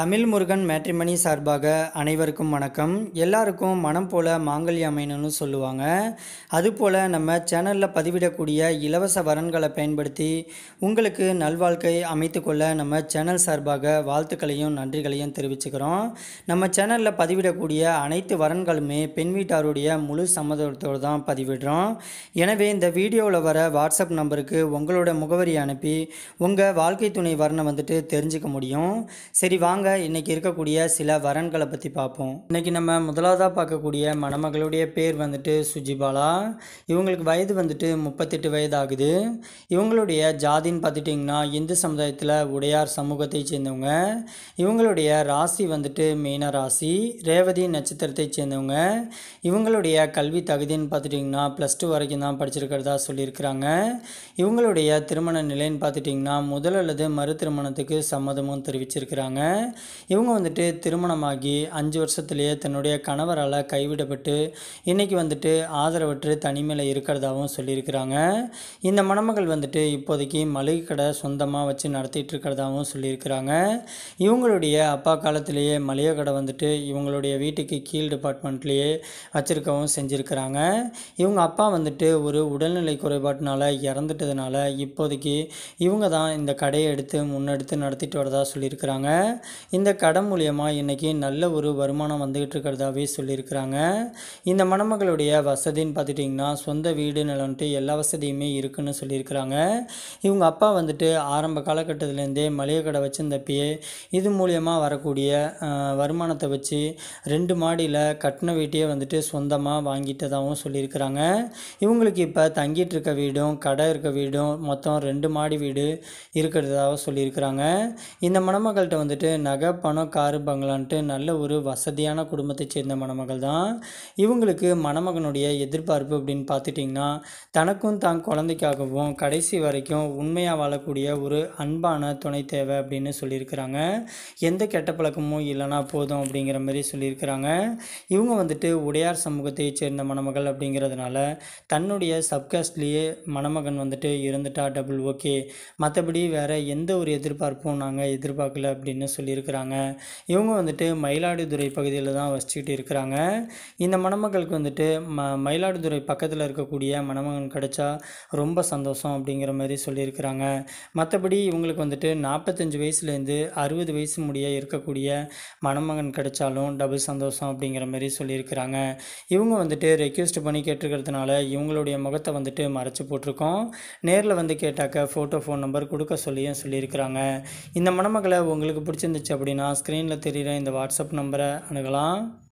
Tamil Murugan matrimony சார்பாக அனைவருக்கும் வணக்கம் எல்லாருக்கும் மனம் போல மாங்கல்ய அமையணும்னு சொல்லுவாங்க அதுபோல் நம்ம சேனலில் பதிவிடக்கூடிய இலவச வரன்களை பயன்படுத்தி உங்களுக்கு நல்வாழ்க்கை அமைத்துக்கொள்ள நம்ம சேனல் சார்பாக வாழ்த்துக்களையும் நன்றிகளையும் தெரிவிச்சுக்கிறோம் நம்ம சேனலில் பதிவிடக்கூடிய அனைத்து வரன்களுமே பெண் வீட்டாருடைய முழு சம்மதத்தோடு தான் பதிவிடுறோம் எனவே இந்த வீடியோவில் வர வாட்ஸ்அப் நம்பருக்கு உங்களோட முகவரி அனுப்பி உங்கள் வாழ்க்கை துணை வரனை வந்துட்டு தெரிஞ்சுக்க முடியும் சரி வாங்க இன்றைக்கி இருக்கக்கூடிய சில வரன்களை பற்றி பார்ப்போம் இன்றைக்கி நம்ம முதலாவதாக பார்க்கக்கூடிய மணமகளுடைய பேர் வந்துட்டு சுஜிபாலா இவங்களுக்கு வயது வந்துட்டு முப்பத்தெட்டு வயது ஆகுது இவங்களுடைய ஜாதின்னு பார்த்துட்டிங்கன்னா இந்து சமுதாயத்தில் உடையார் சமூகத்தை சேர்ந்தவங்க இவங்களுடைய ராசி வந்துட்டு மீன ராசி ரேவதி நட்சத்திரத்தை சேர்ந்தவங்க இவங்களுடைய கல்வி தகுதின்னு பார்த்துட்டிங்கன்னா ப்ளஸ் டூ வரைக்கும் தான் படிச்சிருக்கிறதா சொல்லியிருக்கிறாங்க இவங்களுடைய திருமண நிலைன்னு பார்த்துட்டிங்கன்னா முதல் அல்லது மறு திருமணத்துக்கு சம்மதமும் தெரிவிச்சிருக்கிறாங்க இவங்க வந்துட்டு திருமணமாகி அஞ்சு வருஷத்துலேயே தன்னுடைய கணவரால் கைவிடப்பட்டு இன்றைக்கி வந்துட்டு ஆதரவற்று தனிமையில் இருக்கிறதாகவும் சொல்லியிருக்கிறாங்க இந்த மணமகள் வந்துட்டு இப்போதைக்கு மளிகை கடை சொந்தமாக வச்சு நடத்திட்டு இருக்கிறதாகவும் சொல்லியிருக்கிறாங்க இவங்களுடைய அப்பா காலத்திலேயே மளிகை கடை வந்துட்டு இவங்களுடைய வீட்டுக்கு கீழ் டிபார்ட்மெண்ட்லேயே வச்சுருக்கவும் செஞ்சுருக்கிறாங்க இவங்க அப்பா வந்துட்டு ஒரு உடல்நிலை குறைபாட்டினால் இறந்துட்டதுனால இப்போதைக்கு இவங்க தான் இந்த கடையை எடுத்து முன்னெடுத்து நடத்திட்டு வரதா சொல்லியிருக்கிறாங்க இந்த கடன் மூலியமாக இன்றைக்கி நல்ல ஒரு வருமானம் வந்துக்கிட்டு இருக்கிறதாவே சொல்லியிருக்கிறாங்க இந்த மணமகளுடைய வசதின்னு பார்த்துட்டிங்கன்னா சொந்த வீடு நிலம்ட்டு எல்லா வசதியுமே இருக்குன்னு சொல்லியிருக்கிறாங்க இவங்க அப்பா வந்துட்டு ஆரம்ப காலகட்டத்திலேருந்தே மளிகை கடை வச்சுருந்தப்பயே இது மூலியமாக வரக்கூடிய வருமானத்தை வச்சு ரெண்டு மாடியில் கட்டின வீட்டையே வந்துட்டு சொந்தமாக வாங்கிட்டதாகவும் சொல்லியிருக்கிறாங்க இவங்களுக்கு இப்போ தங்கிட்டு இருக்க வீடும் கடை இருக்க வீடும் மொத்தம் ரெண்டு மாடி வீடு இருக்கிறதாகவும் சொல்லியிருக்கிறாங்க இந்த மணமகள்கிட்ட வந்துட்டு நகை பணம் காரு பங்களான்ட்டு நல்ல ஒரு வசதியான குடும்பத்தை சேர்ந்த மணமகள் தான் இவங்களுக்கு மணமகனுடைய எதிர்பார்ப்பு அப்படின்னு பார்த்துட்டிங்கன்னா தனக்கும் தான் குழந்தைக்காகவும் கடைசி வரைக்கும் உண்மையாக வாழக்கூடிய ஒரு அன்பான துணை தேவை அப்படின்னு சொல்லியிருக்கிறாங்க எந்த கெட்ட பழக்கமும் இல்லைனா போதும் அப்படிங்கிற மாதிரி சொல்லியிருக்கிறாங்க இவங்க வந்துட்டு உடையார் சமூகத்தை சேர்ந்த மணமகள் அப்படிங்கிறதுனால தன்னுடைய சப்காஸ்ட்லேயே மணமகன் வந்துட்டு இருந்துட்டா டபுள் ஓகே மற்றபடி வேறு எந்த ஒரு எதிர்பார்ப்பும் நாங்கள் எதிர்பார்க்கல அப்படின்னு சொல்லியிருக்கோம் இருக்கிறாங்க இவங்க வந்துட்டு மயிலாடுதுறை பகுதியில் தான் வசிச்சுக்கிட்டு இருக்கிறாங்க இந்த மணமகளுக்கு வந்துட்டு ம மயிலாடுதுறை பக்கத்தில் இருக்கக்கூடிய மணமகன் கிடைச்சா ரொம்ப சந்தோஷம் அப்படிங்கிற மாதிரி சொல்லியிருக்கிறாங்க மற்றபடி இவங்களுக்கு வந்துட்டு நாற்பத்தஞ்சு வயசுலேருந்து அறுபது வயசு முடிய இருக்கக்கூடிய மணமகன் கிடைச்சாலும் டபுள் சந்தோஷம் அப்படிங்கிற மாதிரி சொல்லியிருக்கிறாங்க இவங்க வந்துட்டு ரெக்வெஸ்ட் பண்ணி கேட்டிருக்கிறதுனால இவங்களுடைய முகத்தை வந்துட்டு மறைச்சி போட்டிருக்கோம் நேரில் வந்து கேட்டாக்க ஃபோட்டோ ஃபோன் நம்பர் கொடுக்க சொல்லியும் சொல்லியிருக்கிறாங்க இந்த மணமகளை உங்களுக்கு பிடிச்சிருந்துச்சு அப்படின்னா ஸ்க்ரீனில் தெரிகிற இந்த வாட்ஸ்அப் நம்பரை அணுகலாம்